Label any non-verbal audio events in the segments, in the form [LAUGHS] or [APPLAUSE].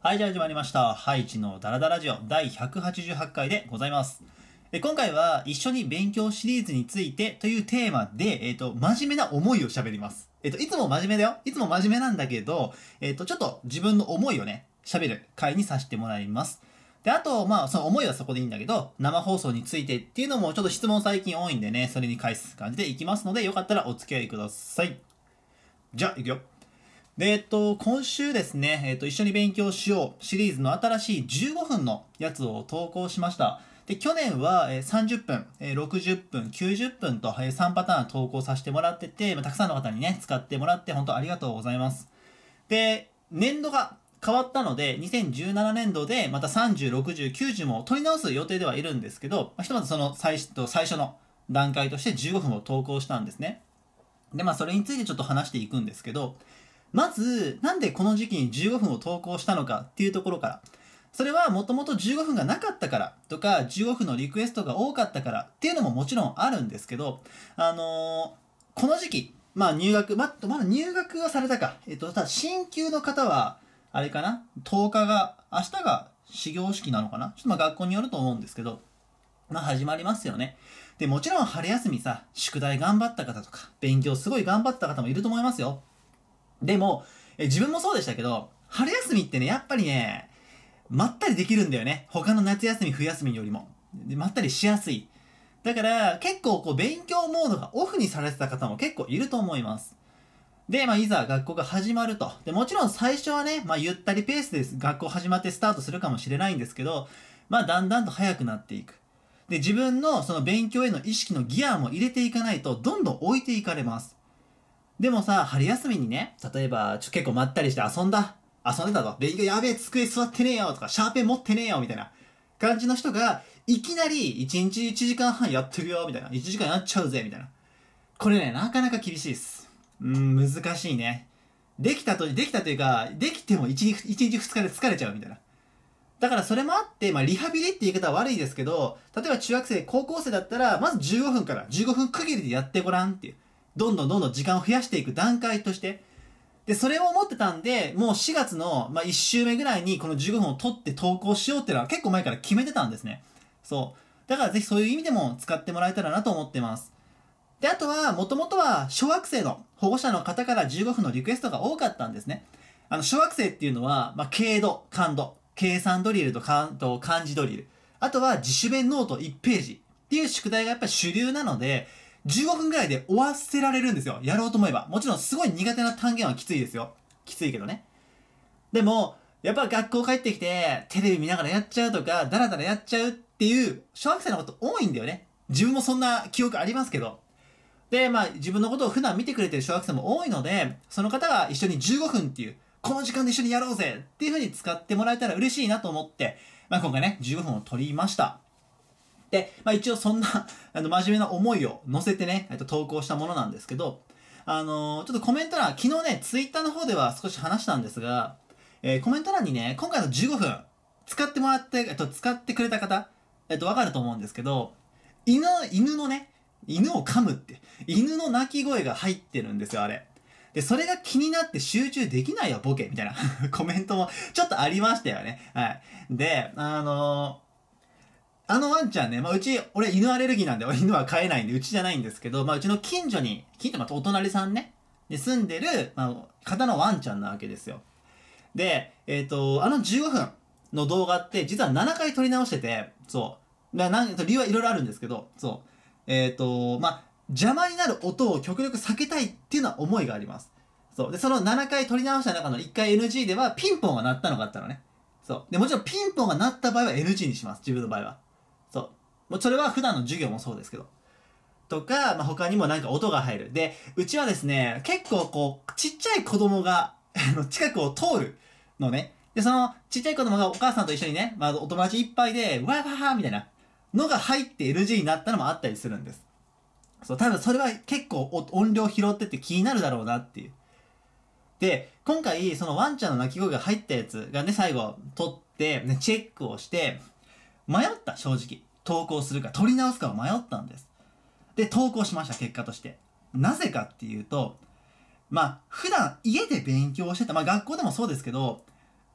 はい、じゃあ始まりました。ハイチのダラダラジオ第188回でございます。今回は一緒に勉強シリーズについてというテーマで、えっ、ー、と、真面目な思いを喋ります。えっ、ー、と、いつも真面目だよ。いつも真面目なんだけど、えっ、ー、と、ちょっと自分の思いをね、喋る回にさせてもらいます。で、あと、まあ、その思いはそこでいいんだけど、生放送についてっていうのもちょっと質問最近多いんでね、それに返す感じでいきますので、よかったらお付き合いください。じゃあ、いくよ。で、えっと、今週ですね、えっと、一緒に勉強しようシリーズの新しい15分のやつを投稿しました。で、去年は30分、60分、90分と3パターン投稿させてもらってて、たくさんの方にね、使ってもらって本当ありがとうございます。で、年度が変わったので、2017年度でまた30、60、90も取り直す予定ではいるんですけど、ひとまずその最初最初の段階として15分を投稿したんですね。で、まあそれについてちょっと話していくんですけど、まず、なんでこの時期に15分を投稿したのかっていうところから。それはもともと15分がなかったからとか、15分のリクエストが多かったからっていうのももちろんあるんですけど、あのー、この時期、まあ入学、ま、まだ入学はされたか。えっと、ただ新級の方は、あれかな ?10 日が、明日が始業式なのかなちょっとまあ学校によると思うんですけど、まあ始まりますよね。で、もちろん春休みさ、宿題頑張った方とか、勉強すごい頑張った方もいると思いますよ。でも、え自分もそうでしたけど、春休みってね、やっぱりね、まったりできるんだよね。他の夏休み、冬休みよりも。でまったりしやすい。だから、結構こう、勉強モードがオフにされてた方も結構いると思います。で、まあ、いざ学校が始まると。で、もちろん最初はね、まあ、ゆったりペースで学校始まってスタートするかもしれないんですけど、まあ、だんだんと早くなっていく。で、自分のその勉強への意識のギアも入れていかないと、どんどん置いていかれます。でもさ、春休みにね、例えば、ちょ結構まったりして遊んだ。遊んでたぞ。勉強やべえ、机座ってねえよとか、シャーペン持ってねえよみたいな感じの人が、いきなり1日1時間半やってるよみたいな。1時間やっちゃうぜみたいな。これね、なかなか厳しいっす。うん、難しいね。できたと、できたというか、できても1日 ,1 日2日で疲れちゃうみたいな。だからそれもあって、まあリハビリって言い方は悪いですけど、例えば中学生、高校生だったら、まず15分から15分区切りでやってごらんっていう。どんどんどんどん時間を増やしていく段階として、で、それを思ってたんで、もう4月の、まあ、1週目ぐらいにこの15分を取って投稿しようっていうのは結構前から決めてたんですね。そう。だからぜひそういう意味でも使ってもらえたらなと思ってます。で、あとは、もともとは小学生の保護者の方から15分のリクエストが多かったんですね。あの、小学生っていうのは、まあ、軽度、感度、計算ドリルと漢と漢字ドリル。あとは自主弁ノート1ページっていう宿題がやっぱり主流なので、15分ぐらいで終わせられるんですよ。やろうと思えば。もちろんすごい苦手な単元はきついですよ。きついけどね。でも、やっぱ学校帰ってきて、テレビ見ながらやっちゃうとか、ダラダラやっちゃうっていう、小学生のこと多いんだよね。自分もそんな記憶ありますけど。で、まあ、自分のことを普段見てくれてる小学生も多いので、その方が一緒に15分っていう、この時間で一緒にやろうぜっていう風に使ってもらえたら嬉しいなと思って、まあ今回ね、15分を取りました。、まあ、一応そんな [LAUGHS] あの、真面目な思いを乗せてね、えっと、投稿したものなんですけど、あのー、ちょっとコメント欄、昨日ね、ツイッターの方では少し話したんですが、えー、コメント欄にね、今回の15分、使ってもらって、えっと、使ってくれた方、えっと、わかると思うんですけど、犬、犬のね、犬を噛むって、犬の鳴き声が入ってるんですよ、あれ。で、それが気になって集中できないよ、ボケみたいな [LAUGHS] コメントもちょっとありましたよね。はい。で、あのーあのワンちゃんね、まあ、うち、俺犬アレルギーなんで、[LAUGHS] 犬は飼えないんで、うちじゃないんですけど、まあ、うちの近所に、近所、またお隣さんね、で住んでる、まあ、方のワンちゃんなわけですよ。で、えっ、ー、と、あの15分の動画って、実は7回撮り直してて、そう。な、理由はいろいろあるんですけど、そう。えっ、ー、と、まあ、邪魔になる音を極力避けたいっていうのは思いがあります。そう。で、その7回撮り直した中の1回 NG では、ピンポンが鳴ったのがあったのね。そう。で、もちろんピンポンが鳴った場合は NG にします。自分の場合は。もうそれは普段の授業もそうですけど。とか、まあ、他にもなんか音が入る。で、うちはですね、結構こう、ちっちゃい子供が、[LAUGHS] あの、近くを通るのね。で、その、ちっちゃい子供がお母さんと一緒にね、まあ、お友達いっぱいで、わーわーみたいなのが入って NG になったのもあったりするんです。そう、多分それは結構音量拾ってて気になるだろうなっていう。で、今回、そのワンちゃんの鳴き声が入ったやつがね、最後、取って、ね、チェックをして、迷った、正直。投稿するか、撮り直すかを迷ったんです。で、投稿しました、結果として。なぜかっていうと、まあ、普段家で勉強してた、まあ学校でもそうですけど、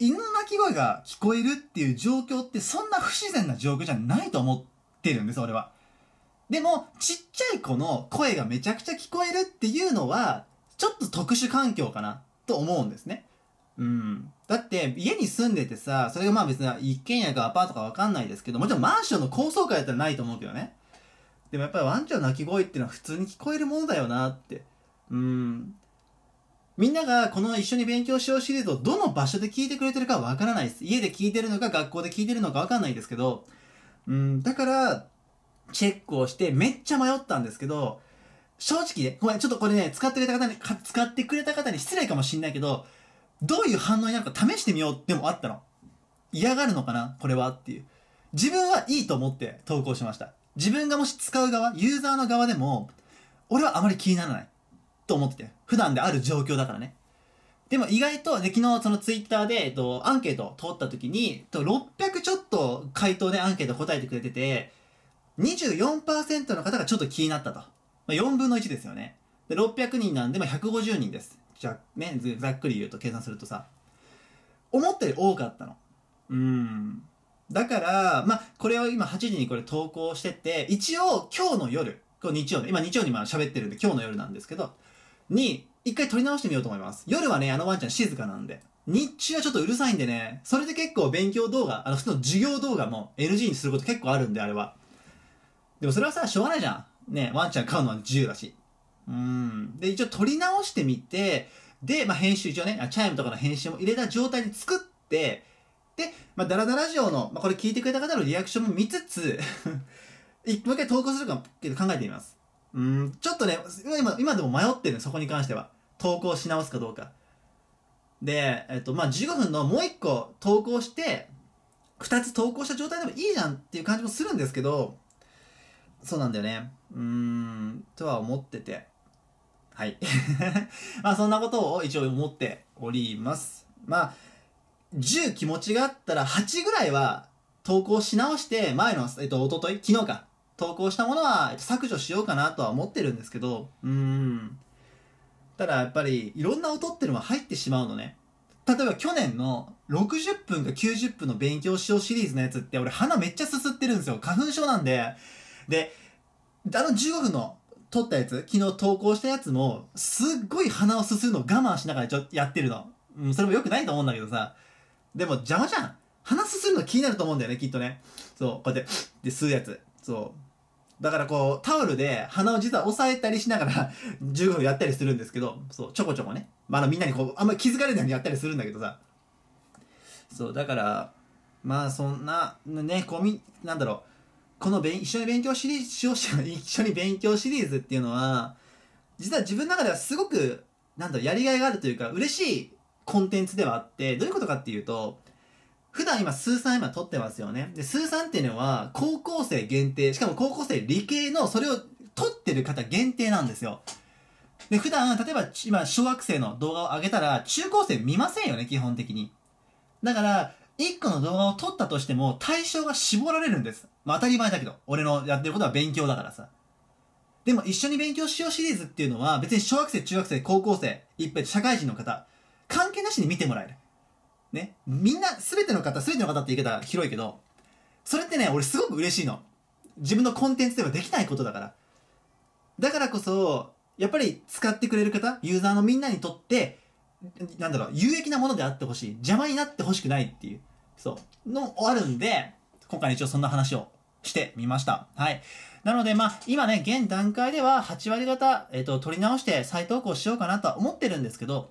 犬の鳴き声が聞こえるっていう状況ってそんな不自然な状況じゃないと思ってるんです、俺は。でも、ちっちゃい子の声がめちゃくちゃ聞こえるっていうのは、ちょっと特殊環境かなと思うんですね。うん。だって、家に住んでてさ、それがまあ別に一軒家かアパートかわかんないですけど、もちろんマンションの高層階だったらないと思うけどね。でもやっぱりワンちゃんの鳴き声っていうのは普通に聞こえるものだよなって。うん。みんながこの一緒に勉強しようシリーズをどの場所で聞いてくれてるかわからないです。家で聞いてるのか学校で聞いてるのかわかんないですけど、うん、だから、チェックをしてめっちゃ迷ったんですけど、正直ね、ごめん、ちょっとこれね、使ってくれた方に、使ってくれた方に失礼かもしんないけど、どういう反応になるか試してみようでもあったの。嫌がるのかなこれはっていう。自分はいいと思って投稿しました。自分がもし使う側、ユーザーの側でも、俺はあまり気にならない。と思ってて。普段である状況だからね。でも意外と、ね、昨日そのツイッターで、えっと、アンケート通った時に、と600ちょっと回答でアンケート答えてくれてて、24%の方がちょっと気になったと。まあ、4分の1ですよね。で、600人なんで、まあ、150人です。じゃね、ざっくり言うと計算するとさ思ったより多かったのうんだからまあこれを今8時にこれ投稿してて一応今日の夜こう日曜日今日曜に今喋ってるんで今日の夜なんですけどに一回撮り直してみようと思います夜はねあのワンちゃん静かなんで日中はちょっとうるさいんでねそれで結構勉強動画あの普通の授業動画も NG にすること結構あるんであれはでもそれはさしょうがないじゃんねワンちゃん飼うのは自由だしうん。で、一応撮り直してみて、で、まあ、編集一応ね、チャイムとかの編集も入れた状態で作って、で、まあ、ダラダラジオの、まあ、これ聞いてくれた方のリアクションも見つつ [LAUGHS] もう一回投稿するか考えてみます。うん、ちょっとね、今、今でも迷ってるそこに関しては。投稿し直すかどうか。で、えっと、まあ、15分のもう一個投稿して、2つ投稿した状態でもいいじゃんっていう感じもするんですけど、そうなんだよね。うーん、とは思ってて。はい。[LAUGHS] まあそんなことを一応思っております。まあ、10気持ちがあったら8ぐらいは投稿し直して、前の、えっと、おととい、昨日か、投稿したものは削除しようかなとは思ってるんですけど、うん。ただやっぱり、いろんな音ってのは入ってしまうのね。例えば去年の60分か90分の勉強しようシリーズのやつって俺鼻めっちゃすすってるんですよ。花粉症なんで。で、あの15分の撮ったやつ、昨日投稿したやつも、すっごい鼻をすするのを我慢しながらちょやってるの。うん、それも良くないと思うんだけどさ。でも邪魔じゃん。鼻すするの気になると思うんだよね、きっとね。そう、こうやって、で、吸うやつ。そう。だからこう、タオルで鼻を実は押さえたりしながら15分やったりするんですけど、そう、ちょこちょこね。まあ、あのみんなにこう、あんまり気づかれないようにやったりするんだけどさ。そう、だから、まあそんな、ね、コミ、なんだろう、この一緒に勉強シリーズ、使用者一緒に勉強シリーズっていうのは、実は自分の中ではすごく、なんだろやりがいがあるというか、嬉しいコンテンツではあって、どういうことかっていうと、普段今、数三今撮ってますよね。で、数三っていうのは、高校生限定、しかも高校生理系の、それを撮ってる方限定なんですよ。で、普段、例えば、今、小学生の動画を上げたら、中高生見ませんよね、基本的に。だから、1個の動画を撮ったとしても対象が絞られるんです。まあ当たり前だけど、俺のやってることは勉強だからさ。でも一緒に勉強しようシリーズっていうのは別に小学生、中学生、高校生、いっぱい社会人の方、関係なしに見てもらえる。ね。みんな、すべての方、すべての方って言い方広いけど、それってね、俺すごく嬉しいの。自分のコンテンツではできないことだから。だからこそ、やっぱり使ってくれる方、ユーザーのみんなにとって、なんだろう、有益なものであってほしい。邪魔になってほしくないっていう。そうのあるんで今回一応そんな話をしてみました。はい。なので、まあ、今ね、現段階では8割方、えっ、ー、と、取り直して再投稿しようかなとは思ってるんですけど、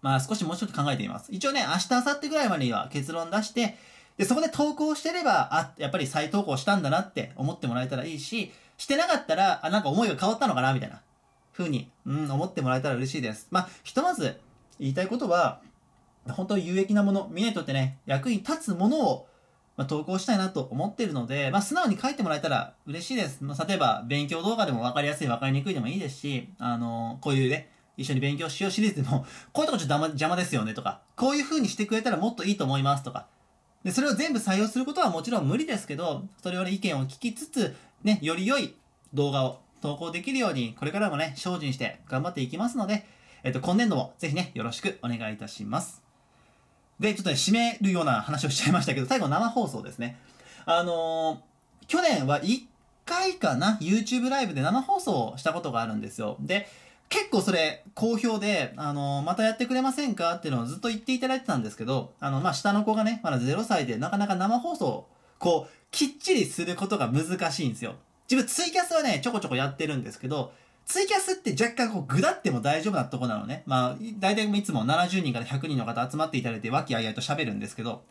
まあ、少しもうちょっと考えてみます。一応ね、明日、明後日ぐらいまでには結論出して、で、そこで投稿してれば、あ、やっぱり再投稿したんだなって思ってもらえたらいいし、してなかったら、あ、なんか思いが変わったのかなみたいな、ふうに、うん、思ってもらえたら嬉しいです。まあ、ひとまず、言いたいことは、本当に有益なもの、みんなにとってね、役に立つものを、まあ、投稿したいなと思ってるので、まあ、素直に書いてもらえたら嬉しいです。まあ、例えば、勉強動画でも分かりやすい、分かりにくいでもいいですし、あのー、こういうね、一緒に勉強しようシリーズでも、[LAUGHS] こういうとこちょっと邪魔ですよねとか、こういう風にしてくれたらもっといいと思いますとか、で、それを全部採用することはもちろん無理ですけど、それより意見を聞きつつ、ね、より良い動画を投稿できるように、これからもね、精進して頑張っていきますので、えっと、今年度もぜひね、よろしくお願いいたします。で、ちょっとね、締めるような話をしちゃいましたけど、[LAUGHS] 最後生放送ですね。あのー、去年は1回かな、YouTube ライブで生放送したことがあるんですよ。で、結構それ好評で、あのー、またやってくれませんかっていうのをずっと言っていただいてたんですけど、あの、まあ、下の子がね、まだ0歳でなかなか生放送、こう、きっちりすることが難しいんですよ。自分ツイキャスはね、ちょこちょこやってるんですけど、ツイキャスって若干こう、ぐだっても大丈夫なとこなのね。まあ、大体いつも70人から100人の方集まっていただいて、和気あいあいと喋るんですけど、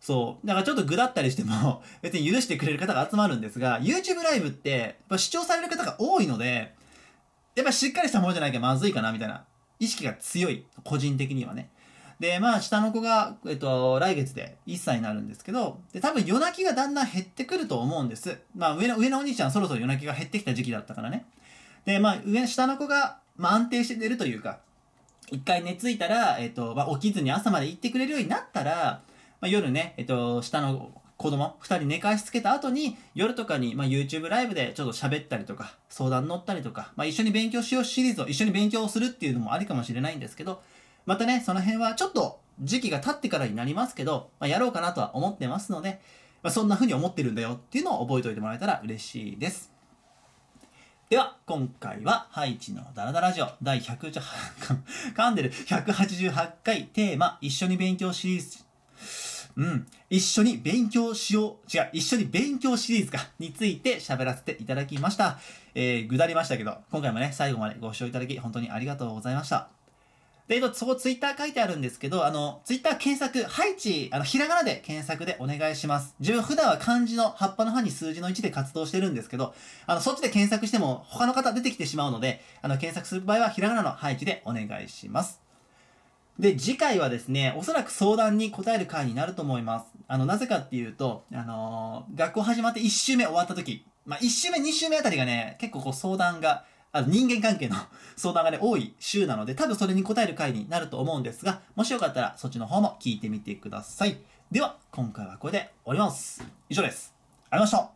そう。だからちょっとぐだったりしても、[LAUGHS] 別に許してくれる方が集まるんですが、YouTube ライブって、や視聴される方が多いので、やっぱしっかりしたものじゃなきゃまずいかな、みたいな。意識が強い。個人的にはね。で、まあ、下の子が、えっと、来月で1歳になるんですけど、で、多分夜泣きがだんだん減ってくると思うんです。まあ、上の、上のお兄ちゃんそろそろ夜泣きが減ってきた時期だったからね。で、まあ、上、下の子が、まあ、安定して寝るというか、一回寝ついたら、えっ、と、まあ、起きずに朝まで行ってくれるようになったら、まあ、夜ね、えっ、と、下の子供2人寝かしつけた後に夜とかに、まあ、YouTube ライブでちょっと喋ったりとか相談乗ったりとか、まあ、一緒に勉強しようシリーズを一緒に勉強するっていうのもありかもしれないんですけどまたねその辺はちょっと時期が経ってからになりますけど、まあ、やろうかなとは思ってますので、まあ、そんな風に思ってるんだよっていうのを覚えておいてもらえたら嬉しいです。では、今回は、ハイチのダラダラジオ第118回、噛んでる188回テーマ、一緒に勉強シリーズ、うん、一緒に勉強しよう、違う、一緒に勉強シリーズか、について喋らせていただきました。えー、ぐだりましたけど、今回もね、最後までご視聴いただき、本当にありがとうございました。で、そこツイッター書いてあるんですけど、あの、ツイッター検索、ハイチ、あの、ひらがなで検索でお願いします。自分普段は漢字の葉っぱの葉に数字の1で活動してるんですけど、あの、そっちで検索しても他の方出てきてしまうので、あの、検索する場合はひらがなのハイチでお願いします。で、次回はですね、おそらく相談に答える回になると思います。あの、なぜかっていうと、あのー、学校始まって1週目終わった時、まあ、1週目、2週目あたりがね、結構こう相談があの人間関係の [LAUGHS] 相談がね、多い週なので、多分それに答える回になると思うんですが、もしよかったらそっちの方も聞いてみてください。では、今回はこれで終わります。以上です。ありがとうございました。